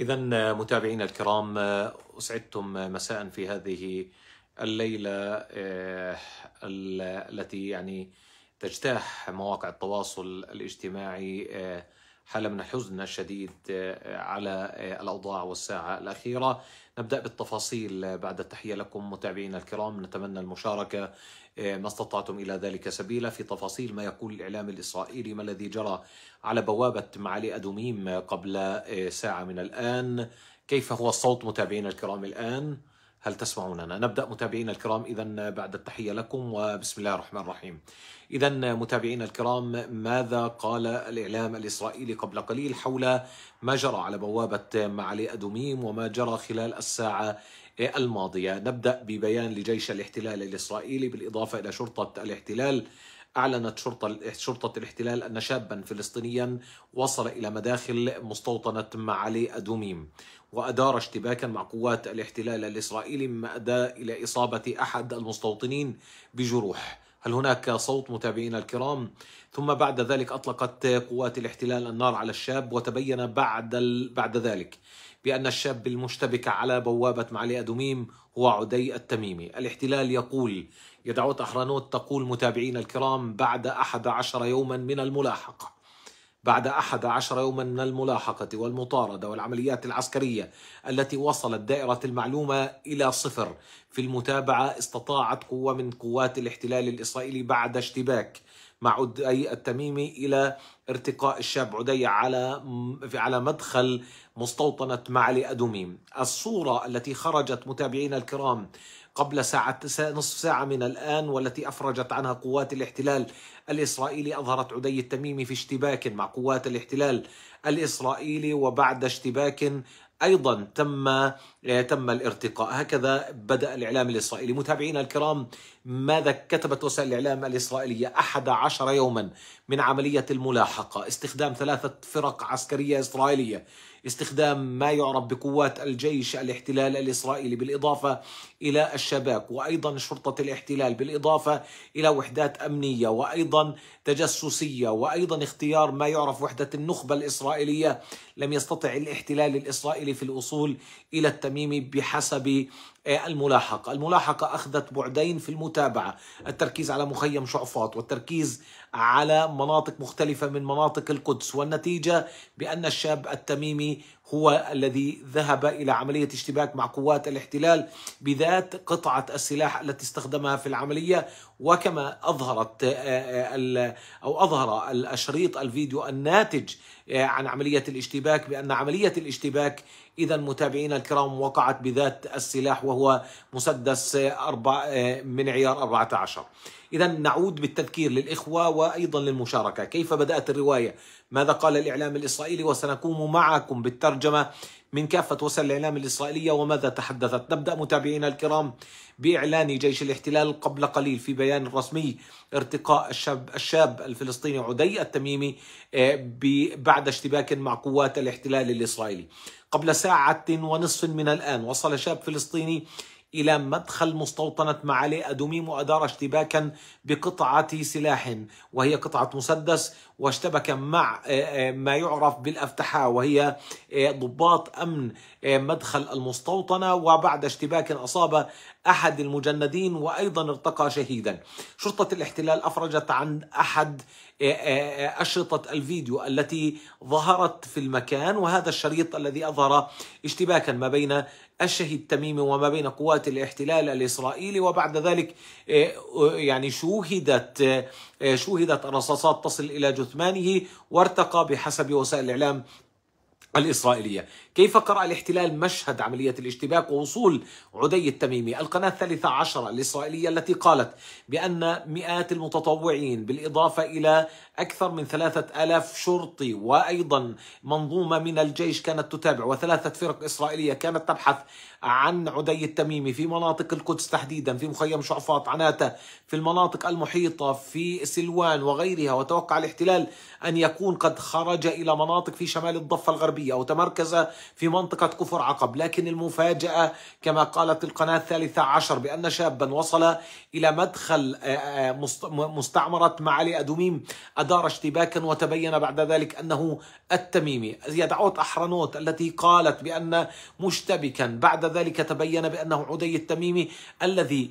إذا متابعينا الكرام أسعدتم مساء في هذه الليلة آه، التي يعني تجتاح مواقع التواصل الاجتماعي آه، حالة من الحزن الشديد آه، على آه، الأوضاع والساعة الأخيرة نبدأ بالتفاصيل آه، بعد التحية لكم متابعينا الكرام نتمنى المشاركة ما استطعتم إلى ذلك سبيلا في تفاصيل ما يقول الإعلام الإسرائيلي ما الذي جرى على بوابة معالي أدوميم قبل ساعة من الآن كيف هو الصوت متابعينا الكرام الآن؟ هل تسمعوننا نبدأ متابعينا الكرام إذا بعد التحية لكم وبسم الله الرحمن الرحيم إذا متابعينا الكرام ماذا قال الإعلام الإسرائيلي قبل قليل حول ما جرى على بوابة معالي أدوميم وما جرى خلال الساعة الماضية نبدأ ببيان لجيش الاحتلال الإسرائيلي بالإضافة إلى شرطة الاحتلال أعلنت شرطة شرطة الاحتلال أن شابا فلسطينيا وصل إلى مداخل مستوطنة معالي أدوميم وأدار اشتباكا مع قوات الاحتلال الإسرائيلي مما أدى إلى إصابة أحد المستوطنين بجروح هل هناك صوت متابعينا الكرام؟ ثم بعد ذلك أطلقت قوات الاحتلال النار على الشاب وتبين بعد, ال... بعد ذلك بأن الشاب المشتبك على بوابة معالي أدوميم هو عدي التميمي الاحتلال يقول يدعوت أحرانوت تقول متابعين الكرام بعد 11 يوما من الملاحقة بعد أحد عشر يوما من الملاحقة والمطاردة والعمليات العسكرية التي وصلت دائرة المعلومة إلى صفر في المتابعة استطاعت قوة من قوات الاحتلال الإسرائيلي بعد اشتباك مع عدي التميمي إلى ارتقاء الشاب عدي على على مدخل مستوطنة معلي أدوميم الصورة التي خرجت متابعينا الكرام قبل ساعة نصف ساعة من الآن والتي أفرجت عنها قوات الاحتلال الإسرائيلي أظهرت عدي التميمي في اشتباك مع قوات الاحتلال الإسرائيلي وبعد اشتباك ايضا تم آه، تم الارتقاء هكذا بدا الاعلام الاسرائيلي متابعينا الكرام ماذا كتبت وسائل الإعلام الإسرائيلية 11 يوما من عملية الملاحقة استخدام ثلاثة فرق عسكرية إسرائيلية استخدام ما يعرف بقوات الجيش الاحتلال الإسرائيلي بالإضافة إلى الشباك وأيضا شرطة الاحتلال بالإضافة إلى وحدات أمنية وأيضا تجسسية وأيضا اختيار ما يعرف وحدة النخبة الإسرائيلية لم يستطع الاحتلال الإسرائيلي في الوصول إلى التميم بحسب إيه، الملاحقة الملاحقة أخذت بعدين في المتابعة التركيز على مخيم شعفاط والتركيز على مناطق مختلفة من مناطق القدس والنتيجة بأن الشاب التميمي هو الذي ذهب إلى عملية اشتباك مع قوات الاحتلال بذات قطعة السلاح التي استخدمها في العملية وكما أظهرت آه، آه، أو أظهر الشريط الفيديو الناتج آه، عن عملية الاشتباك بأن عملية الاشتباك إذا متابعينا الكرام وقعت بذات السلاح وهو مسدس أربع من عيار 14 إذا نعود بالتذكير للإخوة وأيضا للمشاركة كيف بدأت الرواية ماذا قال الإعلام الإسرائيلي وسنقوم معكم بالترجمة من كافة وسائل الإعلام الإسرائيلية وماذا تحدثت نبدأ متابعينا الكرام بإعلان جيش الاحتلال قبل قليل في بيان رسمي ارتقاء الشاب, الشاب الفلسطيني عدي التميمي آه، بعد اشتباك مع قوات الاحتلال الإسرائيلي قبل ساعة ونصف من الآن وصل شاب فلسطيني إلى مدخل مستوطنة معالي أدوميم وأدار اشتباكا بقطعة سلاح وهي قطعة مسدس واشتبك مع آه، آه، ما يعرف بالأفتحة وهي آه، ضباط أمن مدخل المستوطنة وبعد اشتباك أصاب أحد المجندين وأيضا ارتقى شهيدا شرطة الاحتلال أفرجت عن أحد أشرطة الفيديو التي ظهرت في المكان وهذا الشريط الذي أظهر اشتباكا ما بين الشهيد تميمي وما بين قوات الاحتلال الإسرائيلي وبعد ذلك آه، آه، يعني شوهدت آه، شوهدت الرصاصات تصل إلى جثمانه وارتقى بحسب وسائل الإعلام الإسرائيلية كيف قرأ الاحتلال مشهد عملية الاشتباك ووصول عدي التميمي القناة الثالثة عشرة الإسرائيلية التي قالت بأن مئات المتطوعين بالإضافة إلى أكثر من ثلاثة ألاف شرطي وأيضا منظومة من الجيش كانت تتابع وثلاثة فرق إسرائيلية كانت تبحث عن عدي التميمي في مناطق القدس تحديدا في مخيم شعفاط عناتة في المناطق المحيطة في سلوان وغيرها وتوقع الاحتلال أن يكون قد خرج إلى مناطق في شمال الضفة الغربية الشبابية وتمركز في منطقة كفر عقب لكن المفاجأة كما قالت القناة الثالثة عشر بأن شابا وصل إلى مدخل آه، آه، مستعمرة معالي أدوميم أدار اشتباكا وتبين بعد ذلك أنه التميمي يدعوت أحرنوت التي قالت بأن مشتبكا بعد ذلك تبين بأنه عدي التميمي الذي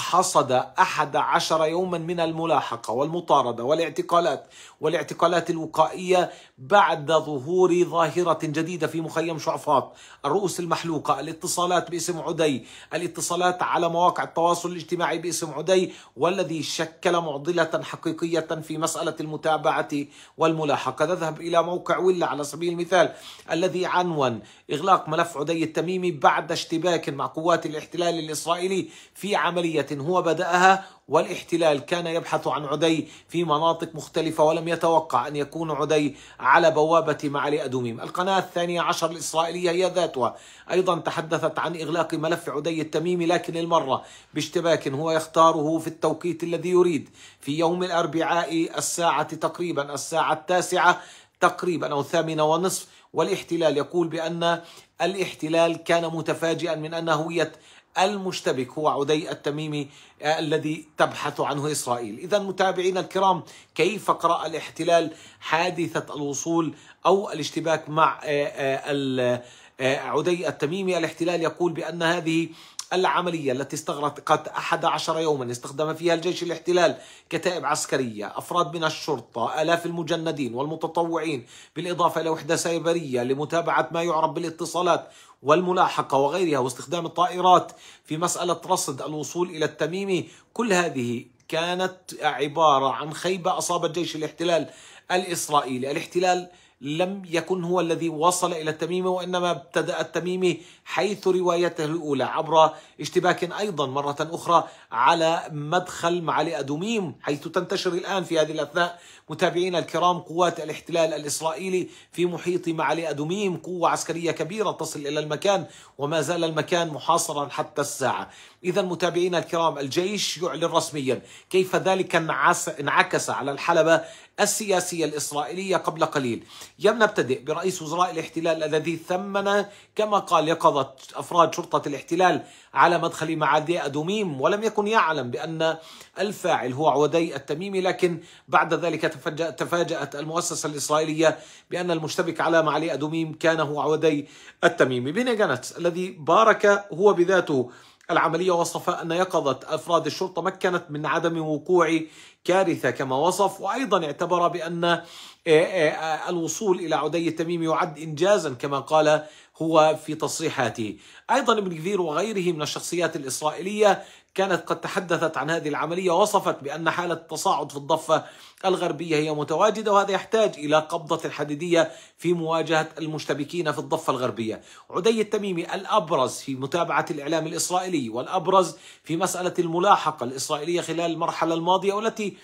حصد أحد عشر يوما من الملاحقة والمطاردة والاعتقالات والاعتقالات الوقائية بعد ظهور ظاهرة جديدة في مخيم شعفاط الرؤوس المحلوقة الاتصالات باسم عدي الاتصالات على مواقع التواصل الاجتماعي باسم عدي والذي شكل معضلة حقيقية في مسألة المتابعة والملاحقة نذهب إلى موقع ولا على سبيل المثال الذي عنون إغلاق ملف عدي التميمي بعد اشتباك مع قوات الاحتلال الإسرائيلي في عملية هو بدأها والاحتلال كان يبحث عن عدي في مناطق مختلفة ولم يتوقع أن يكون عدي على بوابة معالي أدوميم القناة الثانية عشر الإسرائيلية هي ذاتها أيضا تحدثت عن إغلاق ملف عدي التميمي لكن المرة باشتباك هو يختاره في التوقيت الذي يريد في يوم الأربعاء الساعة تقريبا الساعة التاسعة تقريبا أو الثامنة ونصف والاحتلال يقول بأن الاحتلال كان متفاجئا من أن هوية المشتبك هو عدي التميمي آه، الذي تبحث عنه إسرائيل إذا متابعينا الكرام كيف قرأ الاحتلال حادثة الوصول أو الاشتباك مع آه، آه، عدي التميمي الاحتلال يقول بأن هذه العملية التي استغرقت 11 يوما استخدم فيها الجيش الاحتلال كتائب عسكرية أفراد من الشرطة آلاف المجندين والمتطوعين بالإضافة إلى وحدة سيبرية لمتابعة ما يعرف بالاتصالات والملاحقة وغيرها واستخدام الطائرات في مسألة رصد الوصول إلى التميمي كل هذه كانت عبارة عن خيبة أصابت جيش الاحتلال الإسرائيلي الاحتلال لم يكن هو الذي وصل إلى التميمي وإنما ابتدأ التميمي حيث روايته الأولى عبر اشتباك أيضا مرة أخرى على مدخل معالي أدوميم حيث تنتشر الآن في هذه الأثناء متابعينا الكرام قوات الاحتلال الإسرائيلي في محيط معالي أدوميم قوة عسكرية كبيرة تصل إلى المكان وما زال المكان محاصرا حتى الساعة إذا متابعينا الكرام الجيش يعلن رسميا كيف ذلك انعكس على الحلبة السياسية الإسرائيلية قبل قليل يم نبتدئ برئيس وزراء الاحتلال الذي ثمن كما قال يقظة أفراد شرطة الاحتلال على مدخل معادي أدوميم ولم يكن يعلم بأن الفاعل هو عودي التميمي لكن بعد ذلك تفاجأت المؤسسة الإسرائيلية بأن المشتبك على معالي أدوميم كان هو عودي التميمي بين الذي بارك هو بذاته العملية وصف أن يقظة أفراد الشرطة مكنت من عدم وقوع كارثة كما وصف وأيضا اعتبر بأن آه، آه، آه، الوصول إلى عدي التميمي يعد إنجازا كما قال هو في تصريحاته أيضا ابن كثير وغيره من الشخصيات الإسرائيلية كانت قد تحدثت عن هذه العملية وصفت بأن حالة التصاعد في الضفة الغربية هي متواجدة وهذا يحتاج إلى قبضة حديدية في مواجهة المشتبكين في الضفة الغربية عدي التميمي الأبرز في متابعة الإعلام الإسرائيلي والأبرز في مسألة الملاحقة الإسرائيلية خلال المرحلة الماضية والتي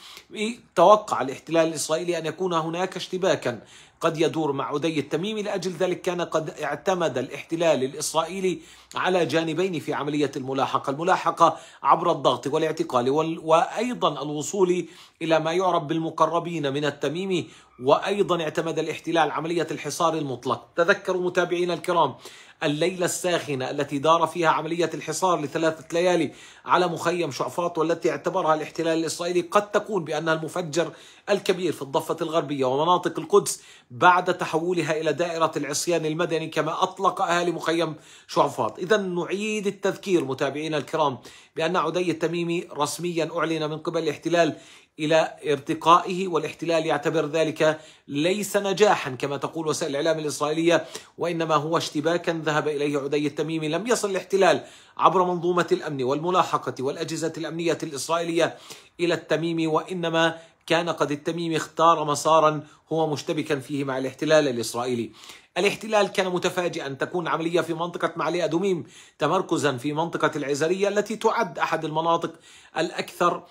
توقع الاحتلال الإسرائيلي أن يكون هناك اشتباكا قد يدور مع عدي التميمي لأجل ذلك كان قد اعتمد الاحتلال الإسرائيلي على جانبين في عملية الملاحقة الملاحقة عبر الضغط والاعتقال وأيضا الوصول إلى ما يعرف بالمقربين من التميمي وأيضا اعتمد الاحتلال عملية الحصار المطلق تذكروا متابعينا الكرام الليلة الساخنة التي دار فيها عملية الحصار لثلاثة ليالي على مخيم شعفاط والتي اعتبرها الاحتلال الإسرائيلي قد تكون بأنها المفجر الكبير في الضفة الغربية ومناطق القدس بعد تحولها إلى دائرة العصيان المدني كما أطلق أهالي مخيم شعفاط إذا نعيد التذكير متابعينا الكرام بأن عدي التميمي رسميا أعلن من قبل الاحتلال إلى ارتقائه والاحتلال يعتبر ذلك ليس نجاحا كما تقول وسائل الإعلام الإسرائيلية وإنما هو اشتباكا ذهب إليه عدي التميمي لم يصل الاحتلال عبر منظومة الأمن والملاحقة والأجهزة الأمنية الإسرائيلية إلى التميمي وإنما كان قد التميمي اختار مسارا هو مشتبكا فيه مع الاحتلال الإسرائيلي الاحتلال كان متفاجئا تكون عملية في منطقة معلي أدوميم تمركزا في منطقة العزرية التي تعد أحد المناطق الأكثر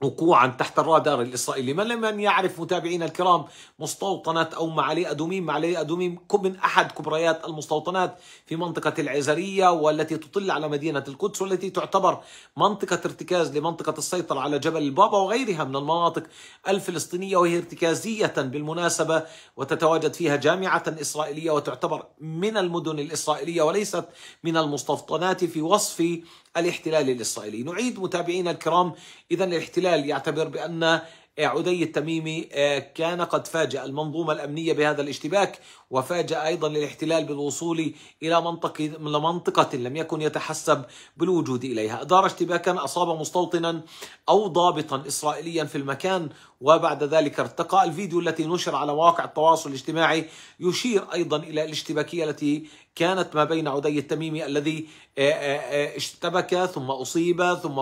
وقوعا تحت الرادار الإسرائيلي من لم يعرف متابعينا الكرام مستوطنة أو معالي أدوميم معالي أدوميم من أحد كبريات المستوطنات في منطقة العزرية والتي تطل على مدينة القدس والتي تعتبر منطقة ارتكاز لمنطقة السيطرة على جبل البابا وغيرها من المناطق الفلسطينية وهي ارتكازية بالمناسبة وتتواجد فيها جامعة إسرائيلية وتعتبر من المدن الإسرائيلية وليست من المستوطنات في وصف الاحتلال الإسرائيلي نعيد متابعينا الكرام إذا الاحتلال يعتبر بأن عدي التميمي آه، كان قد فاجأ المنظومة الأمنية بهذا الاشتباك وفاجأ أيضا للاحتلال بالوصول إلى منطقة, منطقة لم يكن يتحسب بالوجود إليها أدار اشتباكا أصاب مستوطنا أو ضابطا إسرائيليا في المكان وبعد ذلك ارتقى الفيديو التي نشر على مواقع التواصل الاجتماعي يشير أيضا إلى الاشتباكية التي كانت ما بين عدي التميمي الذي آه، آه، اشتبك ثم أصيب ثم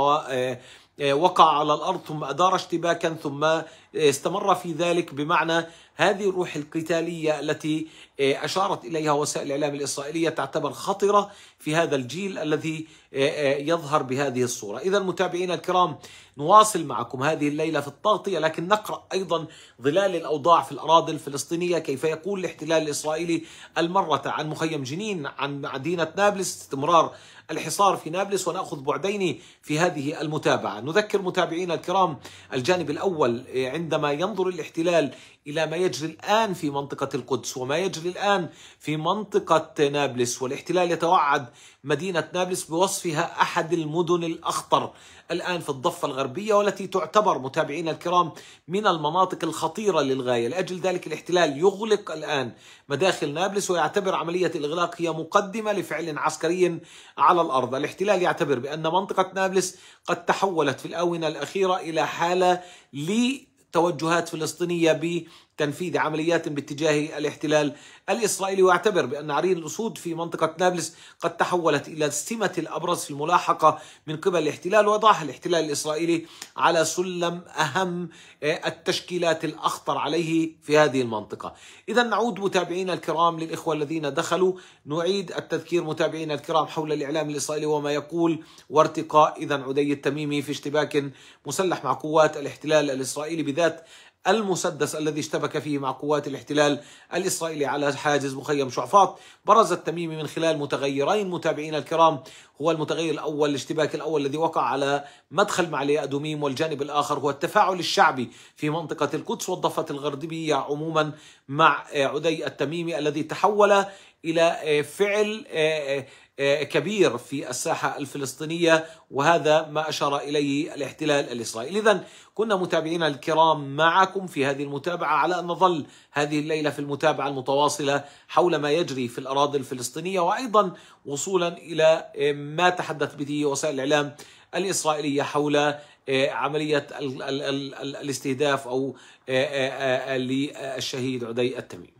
آه، وقع على الأرض ثم أدار اشتباكا ثم آه، استمر في ذلك بمعنى هذه الروح القتالية التي آه، أشارت إليها وسائل الإعلام الإسرائيلية تعتبر خطرة في هذا الجيل الذي آه، آه، يظهر بهذه الصورة إذا متابعينا الكرام نواصل معكم هذه الليلة في التغطية لكن نقرأ أيضا ظلال الأوضاع في الأراضي الفلسطينية كيف يقول الاحتلال الإسرائيلي المرة عن مخيم جنين عن مدينة نابلس استمرار الحصار في نابلس وناخذ بعدين في هذه المتابعه، نذكر متابعينا الكرام الجانب الاول عندما ينظر الاحتلال الى ما يجري الآن في منطقة القدس وما يجري الآن في منطقة نابلس والاحتلال يتوعد مدينة نابلس بوصفها أحد المدن الأخطر الآن في الضفة الغربية والتي تعتبر متابعينا الكرام من المناطق الخطيرة للغاية لأجل ذلك الاحتلال يغلق الآن مداخل نابلس ويعتبر عملية الإغلاق هي مقدمة لفعل عسكري على الأرض الاحتلال يعتبر بأن منطقة نابلس قد تحولت في الآونة الأخيرة إلى حالة لتوجهات فلسطينية تنفيذ عمليات باتجاه الاحتلال الإسرائيلي واعتبر بأن عرين الأسود في منطقة نابلس قد تحولت إلى السمة الأبرز في الملاحقة من قبل الاحتلال وضع الاحتلال الإسرائيلي على سلم أهم آه، التشكيلات الأخطر عليه في هذه المنطقة إذا نعود متابعينا الكرام للإخوة الذين دخلوا نعيد التذكير متابعينا الكرام حول الإعلام الإسرائيلي وما يقول وارتقاء إذا عدي التميمي في اشتباك مسلح مع قوات الاحتلال الإسرائيلي بذات المسدس الذي اشتبك فيه مع قوات الاحتلال الإسرائيلي على حاجز مخيم شعفاط برز التميمي من خلال متغيرين متابعين الكرام هو المتغير الأول الاشتباك الأول الذي وقع على مدخل معلي أدوميم والجانب الآخر هو التفاعل الشعبي في منطقة القدس والضفة الغربية عموما مع عدي التميمي الذي تحول الى آه، فعل آه، آه، كبير في الساحه الفلسطينيه وهذا ما اشار اليه الاحتلال الاسرائيلي، اذا كنا متابعينا الكرام معكم في هذه المتابعه على ان نظل هذه الليله في المتابعه المتواصله حول ما يجري في الاراضي الفلسطينيه وايضا وصولا الى ما تحدث به وسائل الاعلام الاسرائيليه حول عمليه الاستهداف او للشهيد عدي التميمي.